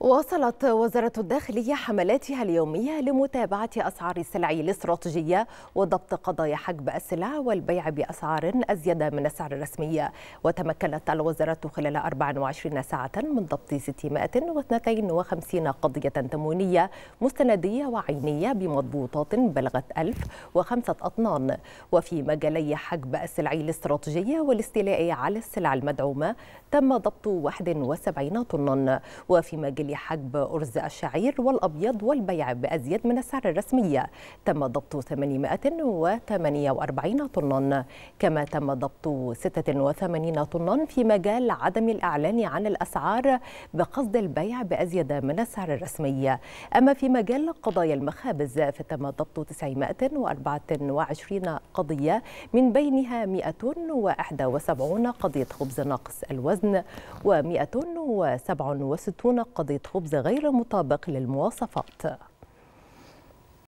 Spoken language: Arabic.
وصلت وزارة الداخلية حملاتها اليومية لمتابعة أسعار السلع الاستراتيجية وضبط قضايا حجب السلع والبيع بأسعار أزيد من السعر الرسمي وتمكنت الوزارة خلال 24 ساعة من ضبط 652 قضية تموينية مستندية وعينية بمضبوطات بلغت 1005 أطنان وفي مجالي حجب السلع الاستراتيجية والاستيلاء على السلع المدعومة تم ضبط 71 طنا وفي مجال لحجب أرز الشعير والأبيض والبيع بأزيد من السعر الرسمية تم ضبط 848 طنا كما تم ضبط 86 طنا في مجال عدم الإعلان عن الأسعار بقصد البيع بأزيد من السعر الرسمي أما في مجال قضايا المخابز فتم ضبط 924 قضية من بينها 171 قضية خبز ناقص الوزن و 167 قضية خبز غير مطابق للمواصفات